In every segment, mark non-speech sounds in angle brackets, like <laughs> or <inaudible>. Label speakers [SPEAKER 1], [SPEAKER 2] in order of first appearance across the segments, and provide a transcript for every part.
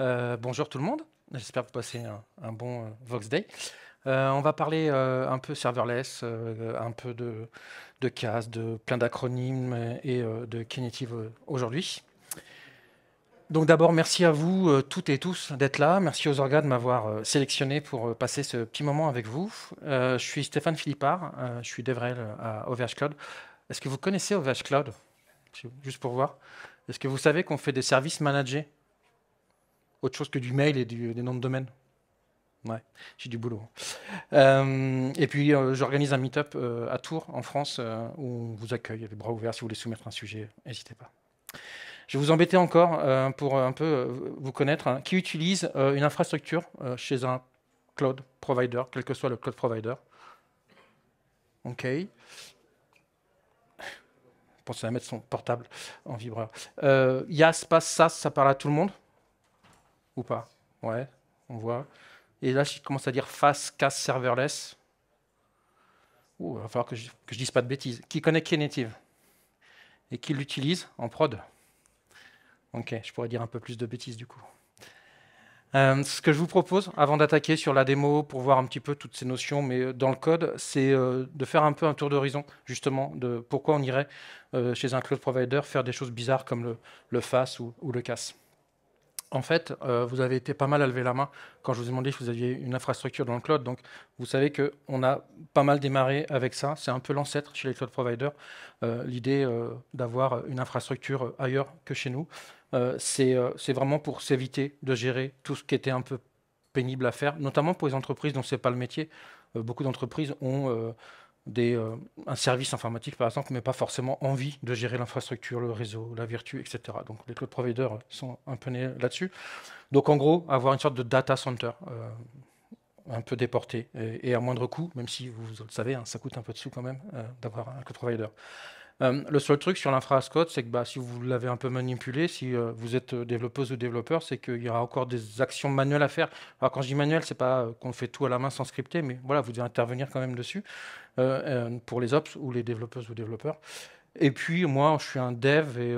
[SPEAKER 1] Euh, bonjour tout le monde. J'espère que vous passez un, bon euh, Vox Day. Euh, on va parler un peu serverless, un peu de, de CAS, de plein d'acronymes et, de Knative aujourd'hui. Donc d'abord, merci à vous toutes et tous d'être là. Merci aux orgas de m'avoir sélectionné pour passer ce petit moment avec vous. je suis Stéphane Philippard, je suis DevRel à OVH Cloud. Est-ce que vous connaissez OVH Cloud Juste pour voir. Est-ce que vous savez qu'on fait des services managés autre chose que du mail et des noms de domaine. Ouais, j'ai du boulot. Hein. Euh, et puis, euh, j'organise un meet-up euh, à Tours, en France, où on vous accueille les bras ouverts. Si vous voulez soumettre un sujet, n'hésitez pas. Je vais vous embêter encore pour un peu vous connaître. Hein. qui utilise une infrastructure chez un cloud provider, quel que soit le cloud provider OK. Pensez à mettre son portable en vibreur. Il y a Space ça, ça parle à tout le monde ou pas Ouais, on voit. Et là, je commence à dire face, casse, serverless. il va falloir que je, dise pas de bêtises. Qui connaît Knative Et qui l'utilise en prod Ok, je pourrais dire un peu plus de bêtises du coup. Euh, ce que je vous propose, avant d'attaquer sur la démo, pour voir un petit peu toutes ces notions, mais euh, dans le code, c'est euh, de faire un peu un tour d'horizon, justement, de pourquoi on irait chez un cloud provider faire des choses bizarres comme le, le FAS ou, ou le CAS. En fait, euh, vous avez été pas mal à lever la main quand je vous ai demandé si vous aviez une infrastructure dans le cloud. Donc, vous savez qu'on a pas mal démarré avec ça. C'est un peu l'ancêtre chez les cloud providers, euh, l'idée euh, d'avoir une infrastructure ailleurs que chez nous. c'est vraiment pour s'éviter de gérer tout ce qui était un peu pénible à faire, notamment pour les entreprises dont ce n'est pas le métier. beaucoup d'entreprises ont des, euh, un service informatique, par exemple, mais pas forcément envie de gérer l'infrastructure, le réseau, la vertu, etc. Donc les cloud providers sont un peu nés là-dessus. Donc en gros, avoir une sorte de data center. Euh, un peu déporté et, à moindre coût, même si vous, le savez, hein, ça coûte un peu de sous quand même euh, d'avoir un cloud provider. Euh, le seul truc sur code c'est que bah, si vous l'avez un peu manipulé, si euh, vous êtes euh, développeuse ou développeur, c'est qu'il y aura encore des actions manuelles à faire. Alors quand je dis manuel, c'est pas qu'on fait tout à la main sans scripter, mais voilà, vous devez intervenir quand même dessus pour les ops ou les développeuses ou développeurs. Et puis moi, je suis un dev et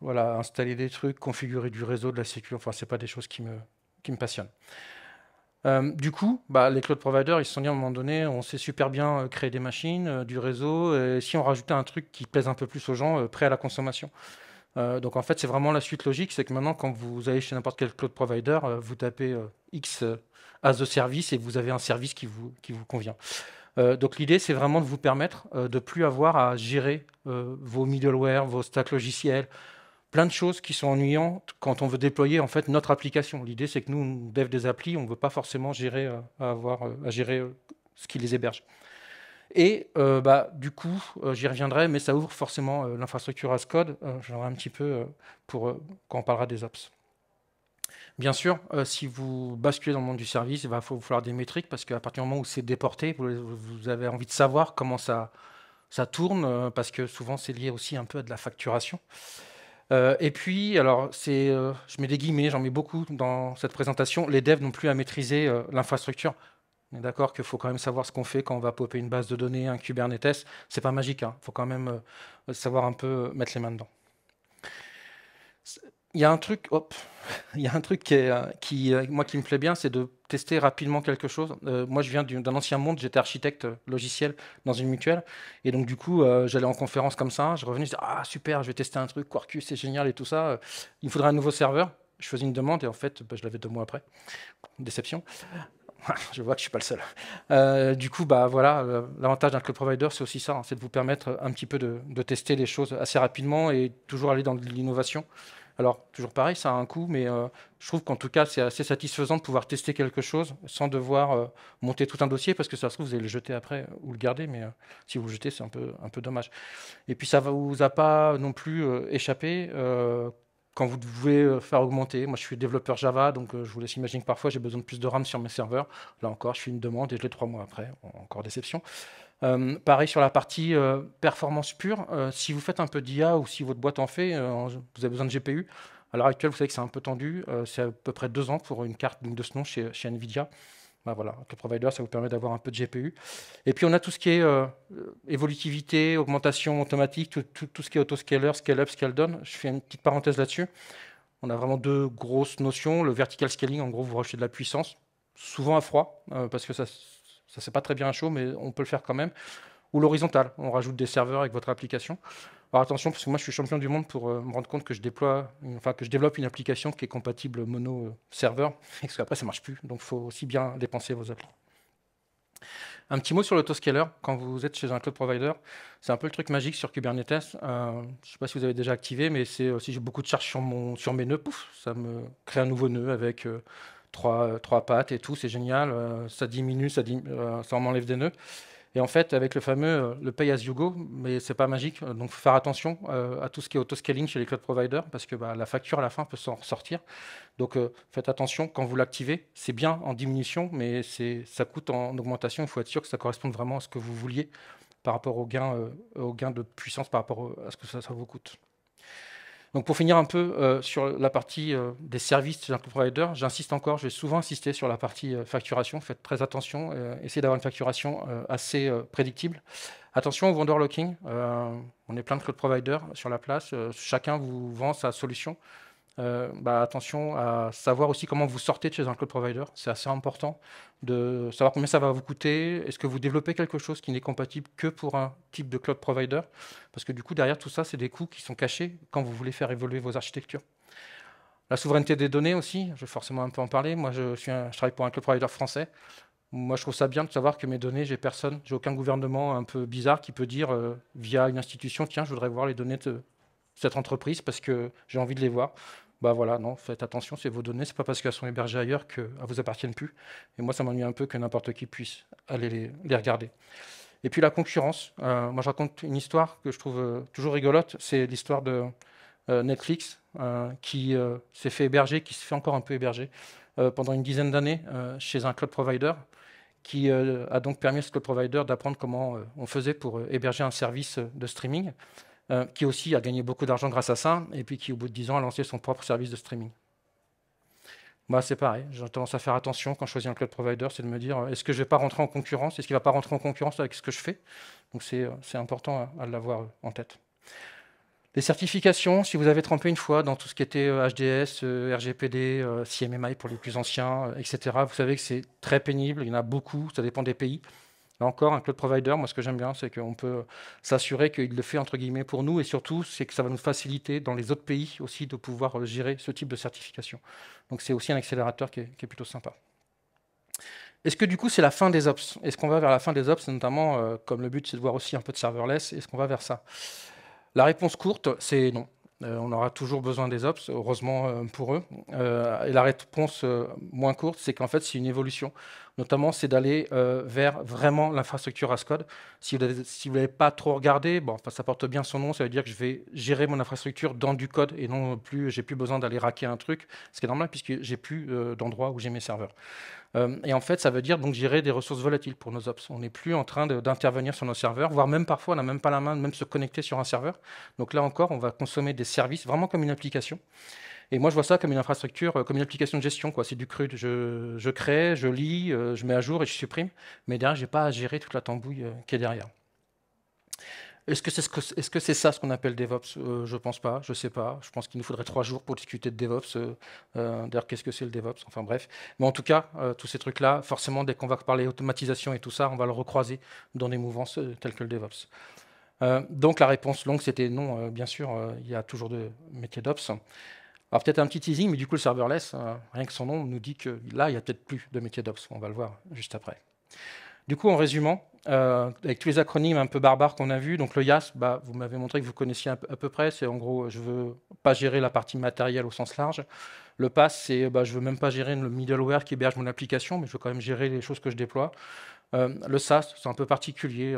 [SPEAKER 1] voilà, installer des trucs, configurer du réseau, de la sécurité, enfin c'est pas des choses qui me, qui me passionnent. Euh, du coup, bah, les cloud providers, ils se sont dit à un moment donné, on sait super bien euh, créer des machines, euh, du réseau, et si on rajoutait un truc qui pèse un peu plus aux gens, prêt à la consommation. donc en fait, c'est vraiment la suite logique, c'est que maintenant, quand vous allez chez n'importe quel cloud provider, vous tapez X as a service et vous avez un service qui vous, qui vous convient. donc l'idée, c'est vraiment de vous permettre de plus avoir à gérer vos middleware, vos stacks logiciels, plein de choses qui sont ennuyantes quand on veut déployer en fait notre application. L'idée, c'est que nous, on dev des applis, on ne veut pas forcément gérer, euh, avoir, euh, gérer euh, ce qui les héberge. Et bah, du coup, j'y reviendrai, mais ça ouvre forcément l'infrastructure as code. aurai un petit peu pour quand on parlera des apps. Bien sûr, si vous basculez dans le monde du service, il va bah, falloir des métriques parce qu'à partir du moment où c'est déporté, vous, avez envie de savoir comment ça, ça tourne parce que souvent c'est lié aussi un peu à de la facturation. Euh, et puis, alors, euh, je mets des guillemets, j'en mets beaucoup dans cette présentation. Les devs n'ont plus à maîtriser euh, l'infrastructure. On est d'accord qu'il faut quand même savoir ce qu'on fait quand on va popper une base de données, un Kubernetes. C'est pas magique. Il hein. faut quand même savoir un peu mettre les mains dedans il y a un truc, hop, <laughs> il y a un truc qui, euh, qui, euh, moi, qui me plaît bien, c'est de tester rapidement quelque chose. Euh, moi, je viens d'un ancien monde, j'étais architecte logiciel dans une mutuelle. Et donc, du coup, j'allais en conférence comme ça, je revenais, je disais, ah, super, je vais tester un truc, Quarkus, c'est génial et tout ça. Il me faudrait un nouveau serveur. Je faisais une demande et en fait, bah, je l'avais deux mois après. Déception. <laughs> je vois que je ne suis pas le seul. du coup, bah, voilà, l'avantage d'un cloud provider, c'est aussi ça, hein, c'est de vous permettre un petit peu de, de tester les choses assez rapidement et toujours aller dans l'innovation. Alors, toujours pareil, ça a un coût, mais euh, je trouve qu'en tout cas, c'est assez satisfaisant de pouvoir tester quelque chose sans devoir euh, monter tout un dossier, parce que ça se trouve, vous allez le jeter après ou le garder, mais euh, si vous le jetez, c'est un peu, un peu dommage. Et puis, ça ne vous a pas non plus échappé quand vous devez faire augmenter. Moi, je suis développeur Java, donc je vous laisse imaginer que parfois, j'ai besoin de plus de RAM sur mes serveurs. Là encore, je fais une demande et je l'ai trois mois après. Encore déception. Euh, pareil sur la partie euh, performance pure, euh, si vous faites un peu d'IA ou si votre boîte en fait, vous avez besoin de GPU. À l'heure actuelle, vous savez que c'est un peu tendu, c'est à peu près deux ans pour une carte de ce nom chez, chez Nvidia. Bah, voilà, le provider, ça vous permet d'avoir un peu de GPU. Et puis on a tout ce qui est évolutivité, augmentation automatique, tout, tout ce qui est autoscaler, scale-up, scale-down. Je fais une petite parenthèse là-dessus. On a vraiment deux grosses notions. Le vertical scaling, en gros, vous rajoutez de la puissance, souvent à froid, parce que ça ça, c'est pas très bien chaud, mais on peut le faire quand même. Ou l'horizontal, on rajoute des serveurs avec votre application. Alors attention, parce que moi, je suis champion du monde pour euh, me rendre compte que je déploie, enfin que je développe une application qui est compatible mono euh, serveur, <laughs> parce qu'après ça marche plus. Donc, faut aussi bien dépenser vos applis. Un petit mot sur l'autoscaler. Quand vous êtes chez un cloud provider, c'est un peu le truc magique sur Kubernetes. Euh, je ne sais pas si vous avez déjà activé, mais c'est si j'ai beaucoup de charges sur, mes nœuds, ça me crée un nouveau nœud avec trois, trois pattes et tout, c'est génial, euh, ça diminue, ça, enlève euh, ça des nœuds. Et en fait, avec le fameux euh, le pay as you go, mais c'est pas magique, donc faut faire attention à tout ce qui est auto-scaling chez les cloud providers parce que bah, la facture à la fin peut s'en ressortir. Donc faites attention quand vous l'activez, c'est bien en diminution, mais ça coûte en augmentation. Il faut être sûr que ça corresponde vraiment à ce que vous vouliez par rapport au gain, au de puissance par rapport à ce que ça vous coûte. Donc pour finir un peu euh, sur la partie euh, des services d'un provider, j'insiste encore, je vais souvent insister sur la partie euh, facturation. Faites très attention, essayez d'avoir une facturation assez prédictible. Attention au vendor locking. on est plein de cloud providers sur la place. chacun vous vend sa solution. Euh, bah, attention à savoir aussi comment vous sortez de chez un cloud provider. C'est assez important de savoir combien ça va vous coûter. Est-ce que vous développez quelque chose qui n'est compatible que pour un type de cloud provider Parce que du coup, derrière tout ça, c'est des coûts qui sont cachés quand vous voulez faire évoluer vos architectures. La souveraineté des données aussi, je vais forcément un peu en parler. Moi, je, suis je travaille pour un cloud provider français. Moi, je trouve ça bien de savoir que mes données, j'ai personne, j'ai aucun gouvernement un peu bizarre qui peut dire euh, via une institution, tiens, je voudrais voir les données de cette entreprise parce que j'ai envie de les voir. Bah voilà, non, faites attention, c'est vos données, c'est pas parce qu'elles sont hébergées ailleurs qu'elles ne ah, vous appartiennent plus. Et moi, ça m'ennuie un peu que n'importe qui puisse aller les, regarder. Et puis la concurrence, euh, moi je raconte une histoire que je trouve euh, toujours rigolote, c'est l'histoire de euh, Netflix qui s'est fait héberger, qui se fait encore un peu héberger pendant une dizaine d'années chez un cloud provider qui a donc permis à ce cloud provider d'apprendre comment on faisait pour héberger un service de streaming. Euh, qui aussi a gagné beaucoup d'argent grâce à ça, et puis qui, au bout de 10 ans, a lancé son propre service de streaming. Moi, c'est pareil, j'ai tendance à faire attention quand je choisis un cloud provider, c'est de me dire, euh, est-ce que je ne vais pas rentrer en concurrence Est-ce qu'il ne va pas rentrer en concurrence avec ce que je fais Donc c'est euh, important à, l'avoir en tête. Les certifications, si vous avez trempé une fois dans tout ce qui était HDS, RGPD, CMMI pour les plus anciens, etc., vous savez que c'est très pénible, il y en a beaucoup, ça dépend des pays. Là encore, un cloud provider, moi ce que j'aime bien, c'est qu'on peut s'assurer qu'il le fait entre guillemets pour nous et surtout, c'est que ça va nous faciliter dans les autres pays aussi de pouvoir euh, gérer ce type de certification. Donc c'est aussi un accélérateur qui est, plutôt sympa. Est-ce que du coup c'est la fin des ops Est-ce qu'on va vers la fin des ops, notamment euh, comme le but c'est de voir aussi un peu de serverless, est-ce qu'on va vers ça La réponse courte, c'est non. Euh, on aura toujours besoin des ops, heureusement euh, pour eux. Euh, et la réponse moins courte, c'est qu'en fait, c'est une évolution. Notamment, c'est d'aller vers vraiment l'infrastructure as code. Si vous n'avez pas trop regardé, ça porte bien son nom, ça veut dire que je vais gérer mon infrastructure dans du code et non plus, j'ai plus besoin d'aller raquer un truc, ce qui est normal puisque j'ai plus d'endroits où j'ai mes serveurs. Euh, et en fait, ça veut dire donc gérer des ressources volatiles pour nos ops. On n'est plus en train d'intervenir sur nos serveurs, voire même parfois, on n'a même pas la main de même se connecter sur un serveur. Donc là encore, on va consommer des services vraiment comme une application. Et moi, je vois ça comme une infrastructure, euh, comme une application de gestion. C'est du crude. Je, je, crée, je lis, euh, je mets à jour et je supprime. Mais derrière, je n'ai pas à gérer toute la tambouille qui est derrière. Est-ce que c'est ça ce qu'on appelle DevOps Je euh, Je pense pas, je sais pas. Je pense qu'il nous faudrait trois jours pour discuter de DevOps. Euh, euh, d'ailleurs, qu'est-ce que c'est le DevOps Enfin bref. Mais en tout cas, tous ces trucs-là, forcément, dès qu'on va parler automatisation et tout ça, on va le recroiser dans des mouvances telles que le DevOps. donc la réponse longue, c'était non, bien sûr, il y a toujours de métier d'Ops. Alors peut-être un petit teasing, mais du coup le serverless, rien que son nom nous dit que là, il n'y a peut-être plus de métier d'Ops. On va le voir juste après. Du coup, en résumant, euh, avec tous les acronymes un peu barbares qu'on a vus. Donc le YAS, bah, vous m'avez montré que vous connaissiez à peu près. C'est en gros, je veux pas gérer la partie matérielle au sens large. Le PASS, c'est bah, je veux même pas gérer le middleware qui héberge mon application, mais je veux quand même gérer les choses que je déploie. Euh, le SaaS, c'est un peu particulier.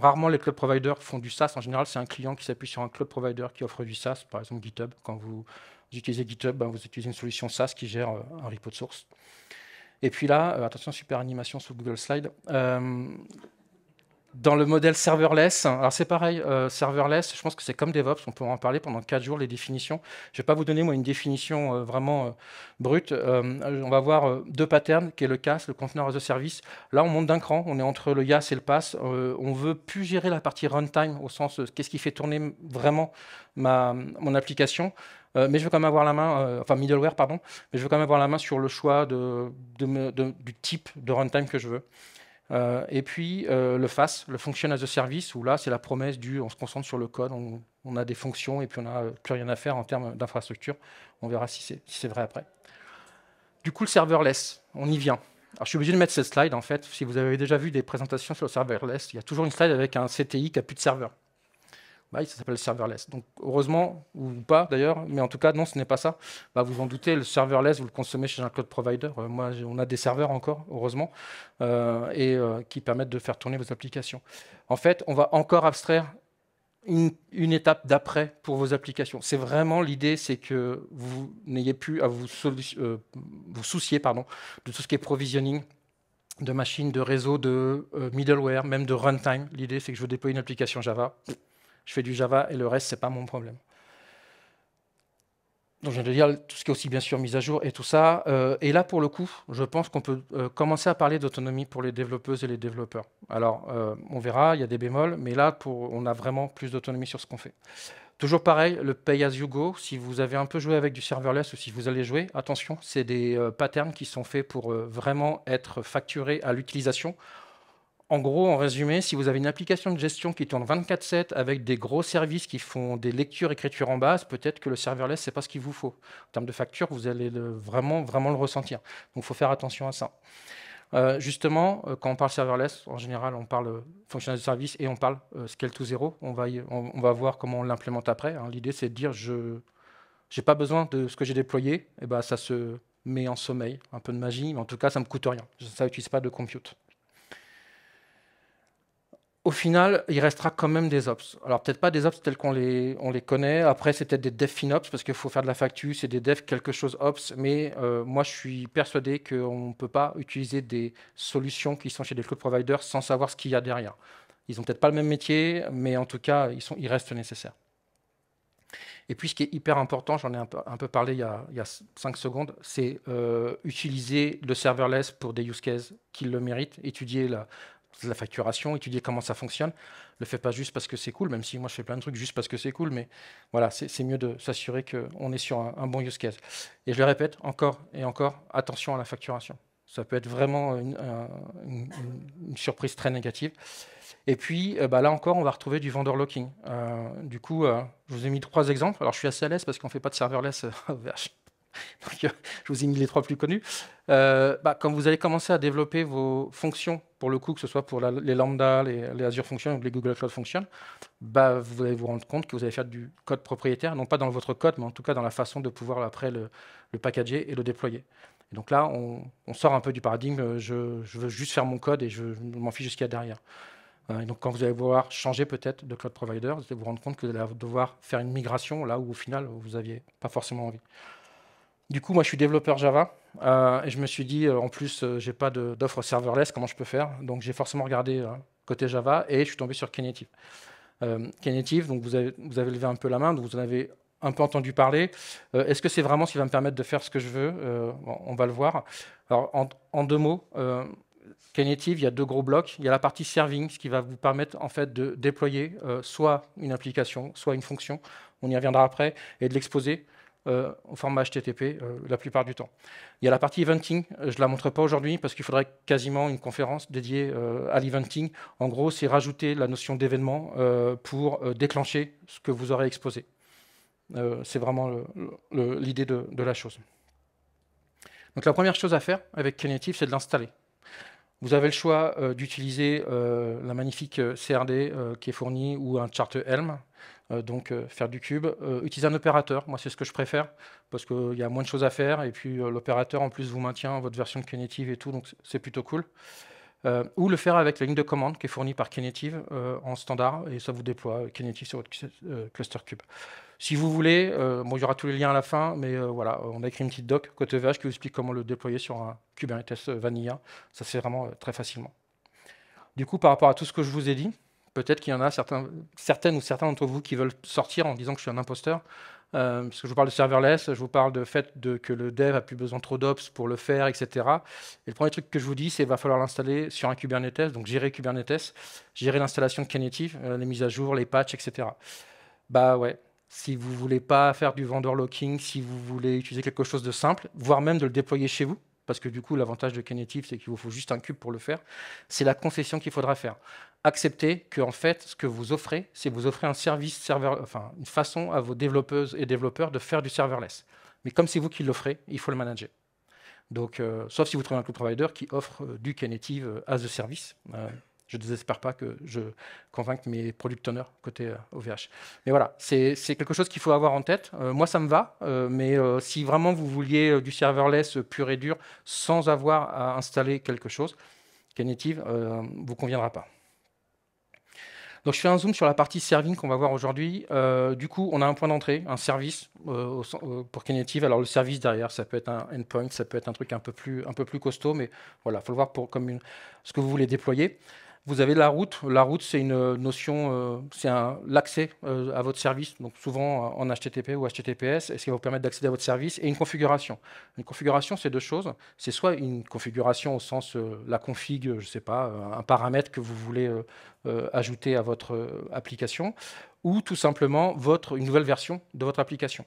[SPEAKER 1] rarement les cloud providers font du SaaS. En général, c'est un client qui s'appuie sur un cloud provider qui offre du SaaS, par exemple GitHub. Quand vous utilisez GitHub, ben, vous utilisez une solution SaaS qui gère euh, un repo de source. Et puis là, euh, attention, super animation sur Google Slide. Euh, dans le modèle serverless, alors c'est pareil, euh, serverless, je pense que c'est comme DevOps, on peut en parler pendant 4 jours, les définitions. Je ne vais pas vous donner moi une définition vraiment brute. on va voir deux patterns, qui est le CAS, le Container as a Service. Là, on monte d'un cran, on est entre le YAS et le PASS. on ne veut plus gérer la partie runtime, au sens qu'est-ce qui fait tourner vraiment ma, mon application. Euh, mais je veux quand même avoir la main, euh, enfin middleware, pardon, mais je veux quand même avoir la main sur le choix du type de runtime que je veux. Euh, et puis le FAS, le Function as a Service, où là c'est la promesse du on se concentre sur le code, on, a des fonctions et puis on n'a plus rien à faire en termes d'infrastructure. On verra si c'est vrai après. Du coup, le serverless, on y vient. Alors je suis obligé de mettre cette slide en fait. Si vous avez déjà vu des présentations sur le serverless, il y a toujours une slide avec un CTI qui n'a plus de serveur bah, ça s'appelle serverless. Donc heureusement, ou pas d'ailleurs, mais en tout cas, non, ce n'est pas ça. Bah, vous en doutez, le serverless, vous le consommez chez un cloud provider. Euh, moi, on a des serveurs encore, heureusement, euh, et euh, qui permettent de faire tourner vos applications. En fait, on va encore abstraire une, étape d'après pour vos applications. C'est vraiment l'idée, c'est que vous n'ayez plus à vous, vous soucier pardon, de tout ce qui est provisioning, de machines, de réseaux, de middleware, même de runtime. L'idée, c'est que je veux déployer une application Java je fais du Java et le reste, ce n'est pas mon problème. Donc je viens de dire tout ce qui est aussi bien sûr mise à jour et tout ça. Euh, et là, pour le coup, je pense qu'on peut euh, commencer à parler d'autonomie pour les développeuses et les développeurs. Alors, euh, on verra, il y a des bémols, mais là, on a vraiment plus d'autonomie sur ce qu'on fait. Toujours pareil, le pay as you go, si vous avez un peu joué avec du serverless ou si vous allez jouer, attention, c'est des patterns qui sont faits pour vraiment être facturés à l'utilisation. En gros, en résumé, si vous avez une application de gestion qui tourne 24/7 avec des gros services qui font des lectures, écritures en base, peut-être que le serverless, c'est pas ce qu'il vous faut. En termes de facture, vous allez vraiment, vraiment le ressentir. Donc, il faut faire attention à ça. Euh, justement, euh, quand on parle serverless, en général, on parle euh, fonctionnalité de service et on parle scale to zero. On va, on, va voir comment on l'implémente après. Hein. L'idée, c'est de dire je n'ai pas besoin de ce que j'ai déployé, et eh bah ben, ça se met en sommeil, un peu de magie, mais en tout cas, ça ne me coûte rien. Ça n'utilise pas de compute au final, il restera quand même des ops. Alors peut-être pas des ops tels qu'on les, connaît. Après, c'est peut-être des dev finops parce qu'il faut faire de la facture. c'est des Dev quelque chose ops. Mais euh, moi, je suis persuadé qu'on ne peut pas utiliser des solutions qui sont chez des cloud providers sans savoir ce qu'il y a derrière. Ils n'ont peut-être pas le même métier, mais en tout cas, ils, sont, restent nécessaires. Et puis, ce qui est hyper important, j'en ai un peu, parlé il y a, cinq secondes, c'est euh, utiliser le serverless pour des use cases qui le méritent, étudier la, la facturation, étudier comment ça fonctionne. Le fais pas juste parce que c'est cool, même si moi je fais plein de trucs juste parce que c'est cool, mais voilà, c'est mieux de s'assurer qu'on est sur un, bon use case. Et je le répète encore et encore, attention à la facturation. Ça peut être vraiment une, surprise très négative. Et puis euh, bah, là encore, on va retrouver du vendor locking. Euh, du coup, euh, je vous ai mis trois exemples. Alors je suis assez à l'aise parce qu'on ne fait pas de serverless <laughs> <laughs> Donc, euh, je vous ai mis les trois plus connus. Euh, bah, quand vous allez commencer à développer vos fonctions, pour le coup, que ce soit pour la, les Lambda, les, les Azure Functions ou les Google Cloud Functions, bah, vous allez vous rendre compte que vous allez faire du code propriétaire, non pas dans votre code, mais en tout cas dans la façon de pouvoir après le, le packager et le déployer. Et donc là, on, on, sort un peu du paradigme, euh, je, je, veux juste faire mon code et je, m'en fiche jusqu'à derrière. Et donc quand vous allez vouloir changer peut-être de cloud provider, vous allez vous rendre compte que vous allez devoir faire une migration là où au final, vous n'aviez pas forcément envie. Du coup, moi, je suis développeur Java. Euh, et je me suis dit, euh, en plus, je euh, j'ai pas d'offre serverless, comment je peux faire Donc, j'ai forcément regardé côté Java et je suis tombé sur Knative. Knative, donc vous avez, levé un peu la main, donc vous en avez un peu entendu parler. Est-ce que c'est vraiment ce qui va me permettre de faire ce que je veux On va le voir. Alors, en, deux mots, Knative, il y a deux gros blocs. Il y a la partie serving, ce qui va vous permettre en fait de déployer soit une application, soit une fonction. On y reviendra après et de l'exposer euh, au format HTTP euh, la plupart du temps. Il y a la partie eventing, euh, je ne la montre pas aujourd'hui parce qu'il faudrait quasiment une conférence dédiée à l'eventing. En gros, c'est rajouter la notion d'événement pour déclencher ce que vous aurez exposé. c'est vraiment l'idée de, la chose. Donc la première chose à faire avec Knative, c'est de l'installer. Vous avez le choix d'utiliser la magnifique CRD qui est fournie ou un chart Helm euh, donc euh, faire du cube, euh, utiliser un opérateur, moi c'est ce que je préfère, parce qu'il y a moins de choses à faire, et puis l'opérateur en plus vous maintient votre version de Knative et tout, donc c'est plutôt cool. ou le faire avec la ligne de commande qui est fournie par Knative en standard et ça vous déploie Knative sur votre cluster cube. Si vous voulez, il y aura tous les liens à la fin, mais voilà, on a écrit une petite doc côté VH qui vous explique comment le déployer sur un Kubernetes vanilla. Ça c'est vraiment très facilement. Du coup, par rapport à tout ce que je vous ai dit, Peut-être qu'il y en a certains, certaines ou certains d'entre vous qui veulent sortir en disant que je suis un imposteur. Euh, parce que je vous parle de serverless, je vous parle du fait que le dev a plus besoin trop d'ops pour le faire, etc. Et le premier truc que je vous dis, c'est qu'il va falloir l'installer sur un Kubernetes, donc gérer Kubernetes, gérer l'installation de Knative, euh, les mises à jour, les patchs, etc. Bah ouais, si vous voulez pas faire du vendor locking, si vous voulez utiliser quelque chose de simple, voire même de le déployer chez vous, parce que du coup, l'avantage de Knative, c'est qu'il vous faut juste un cube pour le faire. C'est la concession qu'il faudra faire. Acceptez que, en fait, ce que vous offrez, c'est vous offrez un service serveur, enfin, une façon à vos développeuses et développeurs de faire du serverless. Mais comme c'est vous qui l'offrez, il faut le manager. Donc, euh, sauf si vous trouvez un cloud provider qui offre euh, du Knative euh, as a service je ne désespère pas que je convainque mes product owners côté OVH. Euh, mais voilà, c'est quelque chose qu'il faut avoir en tête. Euh, moi, ça me va, euh, mais si vraiment vous vouliez du serverless pur et dur sans avoir à installer quelque chose, Knative ne vous conviendra pas. Donc je fais un zoom sur la partie serving qu'on va voir aujourd'hui. du coup, on a un point d'entrée, un service pour Knative. Alors le service derrière, ça peut être un endpoint, ça peut être un truc un peu plus, costaud, mais voilà, il faut le voir pour, comme ce que vous voulez déployer. Vous avez la route. La route, c'est une notion, euh, c'est l'accès euh, à votre service, donc souvent euh, en HTTP ou HTTPS, et ce qui va vous permettre d'accéder à votre service, et une configuration. Une configuration, c'est deux choses. C'est soit une configuration au sens la config, je ne sais pas, un paramètre que vous voulez ajouter à votre application, ou tout simplement votre, une nouvelle version de votre application.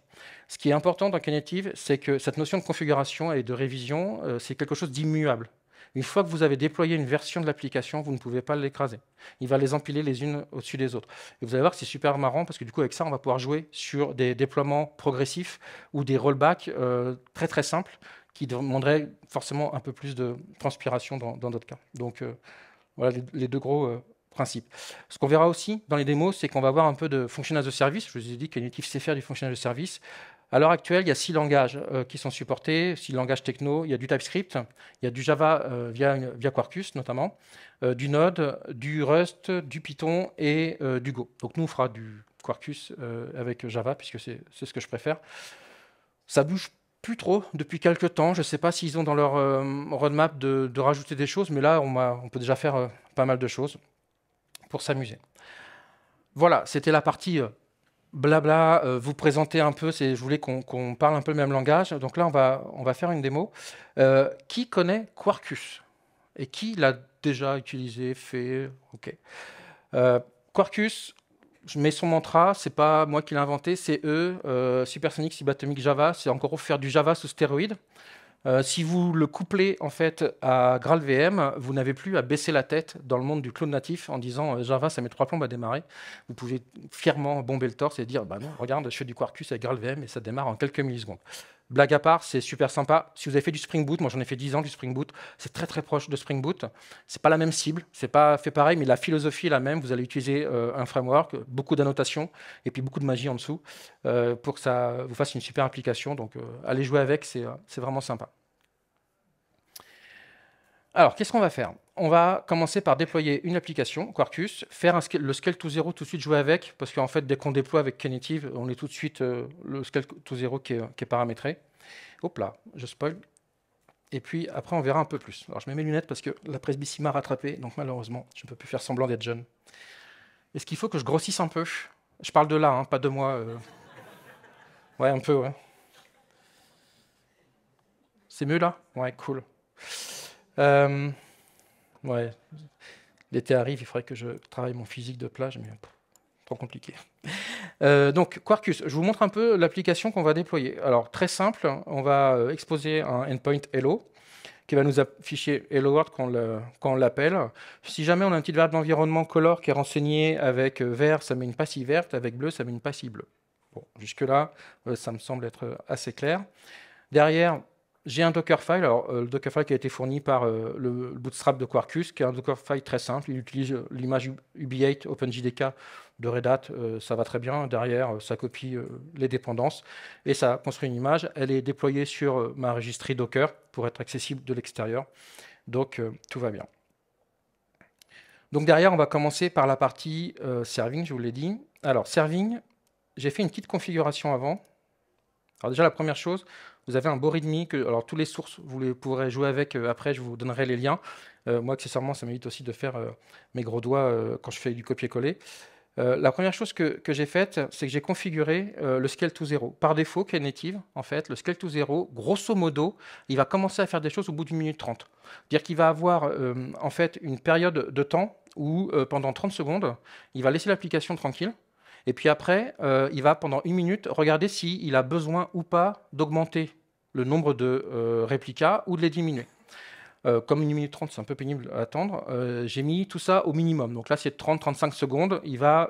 [SPEAKER 1] Ce qui est important dans Knative, c'est que cette notion de configuration et de révision, c'est quelque chose d'immuable. Une fois que vous avez déployé une version de l'application, vous ne pouvez pas l'écraser. Il va les empiler les unes au-dessus des autres. Et vous allez voir que c'est super marrant parce que du coup, avec ça, on va pouvoir jouer sur des déploiements progressifs ou des rollbacks euh, très très simples qui demanderaient forcément un peu plus de transpiration dans, d'autres cas. Donc euh, voilà les, deux gros euh, principes. Ce qu'on verra aussi dans les démos, c'est qu'on va avoir un peu de fonctionnalité de service. Je vous ai dit que Native sait faire du fonctionnalité de service. À l'heure actuelle, il y a six langages euh, qui sont supportés, six langages techno. Il y a du TypeScript, il y a du Java euh, via, Quarkus notamment, euh, du Node, du Rust, du Python et du Go. Donc nous, on fera du Quarkus avec Java puisque c'est ce que je préfère. Ça bouge plus trop depuis quelques temps. Je ne sais pas s'ils ont dans leur roadmap de, rajouter des choses, mais là, on peut déjà faire pas mal de choses pour s'amuser. Voilà, c'était la partie blabla, euh, vous présenter un peu, je voulais qu'on parle un peu le même langage. Donc là, on va, on va faire une démo. Euh, qui connaît Quarkus Et qui l'a déjà utilisé, fait Ok. Euh, Quarkus, je mets son mantra, c'est pas moi qui l'ai inventé, c'est eux, Supersonic, Subatomic Java, c'est encore faire du Java sous stéroïde. Euh, si vous le couplez en fait à GraalVM, vous n'avez plus à baisser la tête dans le monde du clone natif en disant euh, Java, ça met trois plombes à démarrer. Vous pouvez fièrement bomber le torse et dire bah non, regarde, je fais du Quarkus avec GraalVM et ça démarre en quelques millisecondes. Blague à part, c'est super sympa. Si vous avez fait du Spring Boot, moi j'en ai fait 10 ans du Spring Boot, c'est très très proche de Spring Boot. C'est pas la même cible, c'est pas fait pareil, mais la philosophie est la même. Vous allez utiliser euh, un framework, beaucoup d'annotations et puis beaucoup de magie en dessous euh, pour que ça vous fasse une super application. Donc euh, allez jouer avec, c'est vraiment sympa. Alors, qu'est-ce qu'on va faire On va commencer par déployer une application, Quarkus, faire le scale to zero tout de suite, jouer avec, parce qu'en fait, dès qu'on déploie avec Knative, on est tout de suite euh, le scale to zero qui est, paramétré. Hop là, je spoil. Et puis après, on verra un peu plus. Alors, je mets mes lunettes parce que la presbytie m'a rattrapé, donc malheureusement, je ne peux plus faire semblant d'être jeune. Est-ce qu'il faut que je grossisse un peu Je parle de là, hein, pas de moi. Euh. Ouais, un peu, ouais. C'est mieux là Ouais, cool. Euh, ouais. L'été arrive, il faudrait que je travaille mon physique de plage, mais trop compliqué. Euh, donc, Quarkus, je vous montre un peu l'application qu'on va déployer. Alors, très simple, on va euh, exposer un endpoint Hello qui va nous afficher Hello World quand on l'appelle. Si jamais on a un petit verbe d'environnement color qui est renseigné avec vert, ça met une pastille verte, avec bleu, ça met une pastille bleue. Bon, jusque-là, ça me semble être assez clair. Derrière, j'ai un Dockerfile, alors euh, le Dockerfile qui a été fourni par euh, le, Bootstrap de Quarkus, qui est un Dockerfile très simple. Il utilise euh, l'image UB8 OpenJDK de Red Hat, ça va très bien. Derrière, ça copie les dépendances et ça construit une image. Elle est déployée sur ma registrie Docker pour être accessible de l'extérieur. Donc tout va bien. Donc derrière, on va commencer par la partie serving, je vous l'ai dit. Alors serving, j'ai fait une petite configuration avant. Alors déjà la première chose, vous avez un beau readme que, alors tous les sources, vous les pourrez jouer avec euh, après, je vous donnerai les liens. Euh, moi, accessoirement, ça m'évite aussi de faire euh, mes gros doigts quand je fais du copier-coller. la première chose que, j'ai faite, c'est que j'ai configuré le scale to zero Par défaut, qui est native, en fait, le scale to zero, grosso modo, il va commencer à faire des choses au bout d'une minute trente. Dire qu'il va avoir en fait une période de temps où pendant 30 secondes, il va laisser l'application tranquille, et puis après, euh, il va pendant une minute regarder s'il il a besoin ou pas d'augmenter le nombre de euh, réplicas ou de les diminuer. Euh, comme une minute trente, c'est un peu pénible à attendre, euh, j'ai mis tout ça au minimum. Donc là, c'est 30-35 secondes. Il va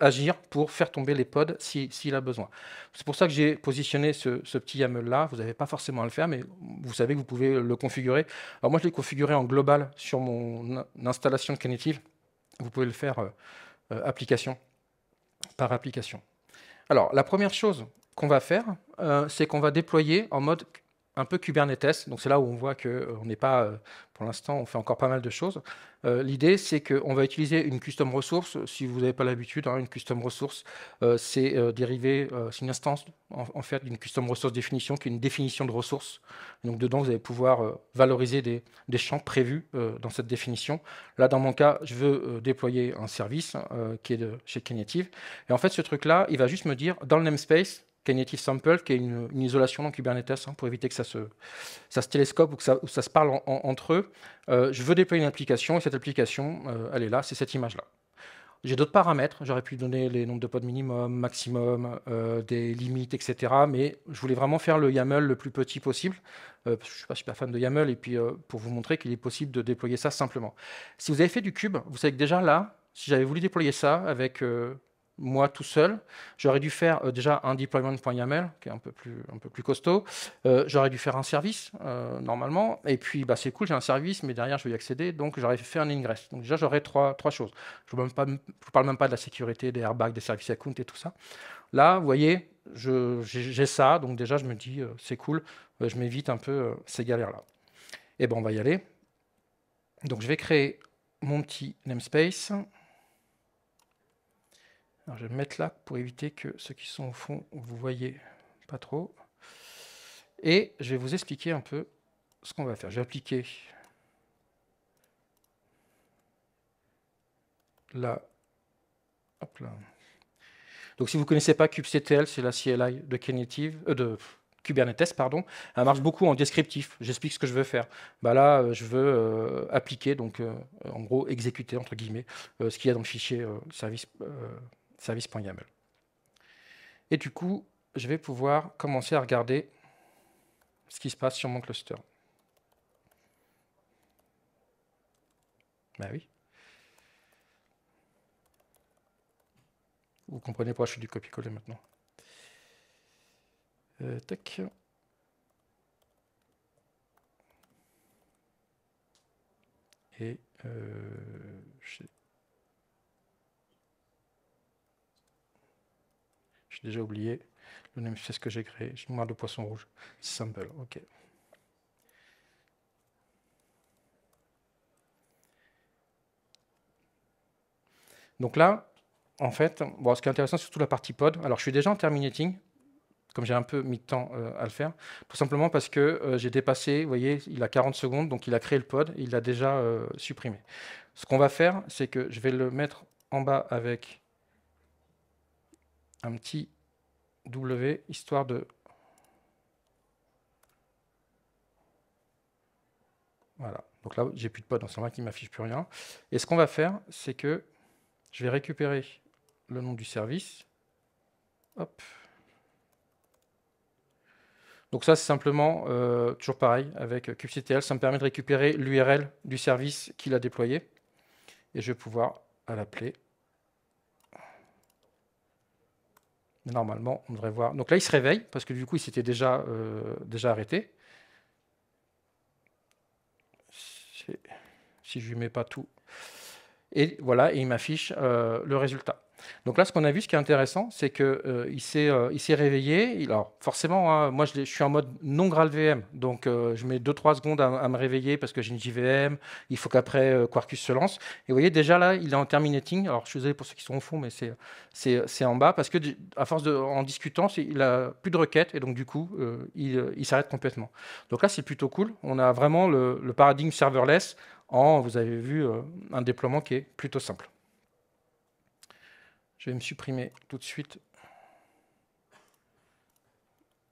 [SPEAKER 1] agir pour faire tomber les pods s'il a besoin. C'est pour ça que j'ai positionné ce, petit YAML-là. Vous n'avez pas forcément à le faire, mais vous savez que vous pouvez le configurer. Alors moi, je l'ai configuré en global sur mon installation de Knative. Vous pouvez le faire application par application. Alors, la première chose qu'on va faire, euh, c'est qu'on va déployer en mode un peu Kubernetes. Donc c'est là où on voit qu'on euh, n'est pas, euh, pour l'instant, on fait encore pas mal de choses. Euh, l'idée, c'est qu'on va utiliser une custom ressource. Si vous n'avez pas l'habitude, hein, une custom resource, c'est dérivé, c'est une instance en, fait d'une custom resource définition, qui est une définition de ressource. Donc dedans, vous allez pouvoir valoriser des, champs prévus dans cette définition. Là, dans mon cas, je veux déployer un service qui est de chez Knative. Et en fait, ce truc-là, il va juste me dire dans le namespace Kinetic Sample, qui est une, isolation dans Kubernetes, hein, pour éviter que ça se, télescope ou que ça, se parle entre eux. Euh, je veux déployer une application, et cette application, euh, elle est là, c'est cette image-là. J'ai d'autres paramètres, j'aurais pu donner les nombres de pods minimum, maximum, euh, des limites, etc. Mais je voulais vraiment faire le YAML le plus petit possible. parce que je ne suis pas fan de YAML, et puis pour vous montrer qu'il est possible de déployer ça simplement. Si vous avez fait du cube, vous savez que déjà là, si j'avais voulu déployer ça avec moi tout seul. J'aurais dû faire euh, déjà un deployment.yaml, qui est un peu plus, un costaud. Euh, j'aurais dû faire un service, euh, normalement. Et puis, bah, c'est cool, j'ai un service, mais derrière, je vais y accéder. Donc, j'aurais fait un ingress. Donc, déjà, j'aurais trois, choses. Je ne vous parle même pas de la sécurité, des airbags, des services account et tout ça. Là, vous voyez, j'ai ça. Donc, déjà, je me dis, c'est cool. je m'évite un peu ces galères-là. Et ben on va y aller. Donc, je vais créer mon petit namespace je vais le mettre là pour éviter que ceux qui sont au fond, vous voyez pas trop. Et je vais vous expliquer un peu ce qu'on va faire. Je vais appliquer là. Donc si vous ne connaissez pas kubectl, c'est la CLI de, euh, de Kubernetes, pardon. Elle marche beaucoup en descriptif. J'explique ce que je veux faire. Bah là, euh, je veux euh, appliquer, donc en gros exécuter entre guillemets ce qu'il y a dans le fichier service service.yaml. Et du coup, je vais pouvoir commencer à regarder ce qui se passe sur mon cluster. Ben oui. Vous comprenez pourquoi je suis du copier-coller maintenant. Euh, tac. Et euh, J'ai déjà oublié le même c'est ce que j'ai créé. Noir de poisson rouge. simple, ok. Donc là, en fait, ce qui est intéressant, c'est surtout la partie pod. Alors, je suis déjà en terminating, comme j'ai un peu mis de temps euh, à le faire, tout simplement parce que euh, j'ai dépassé, vous voyez, il a 40 secondes, donc il a créé le pod, il l'a déjà euh, supprimé. Ce qu'on va faire, c'est que je vais le mettre en bas avec un petit W, histoire de... Voilà, donc là, j'ai plus de pod, donc ce moment qui ne m'affiche plus rien. Et ce qu'on va faire, c'est que je vais récupérer le nom du service. Donc ça, c'est simplement, euh, toujours pareil, avec kubectl, ça me permet de récupérer l'URL du service qu'il a déployé. Et je vais pouvoir l'appeler normalement, on devrait voir. Donc là, il se réveille parce que du coup, il s'était déjà, euh, déjà arrêté. Si je ne lui mets pas tout. Et voilà, et il m'affiche euh, le résultat. Donc là, ce qu'on a vu, ce qui est intéressant, c'est qu'il euh, euh, s'est réveillé. alors forcément, hein, moi, je, suis en mode non GralVM, Donc euh, je mets 2-3 secondes à, me réveiller parce que j'ai une JVM. Il faut qu'après Quarkus se lance. Et vous voyez, déjà là, il est en terminating. Alors je suis désolé pour ceux qui sont au fond, mais c'est en bas parce que à force de en discutant, il a plus de requêtes et donc du coup, il, s'arrête complètement. Donc là, c'est plutôt cool. On a vraiment le, le paradigme serverless en, vous avez vu, un déploiement qui est plutôt simple. Je vais me supprimer tout de suite.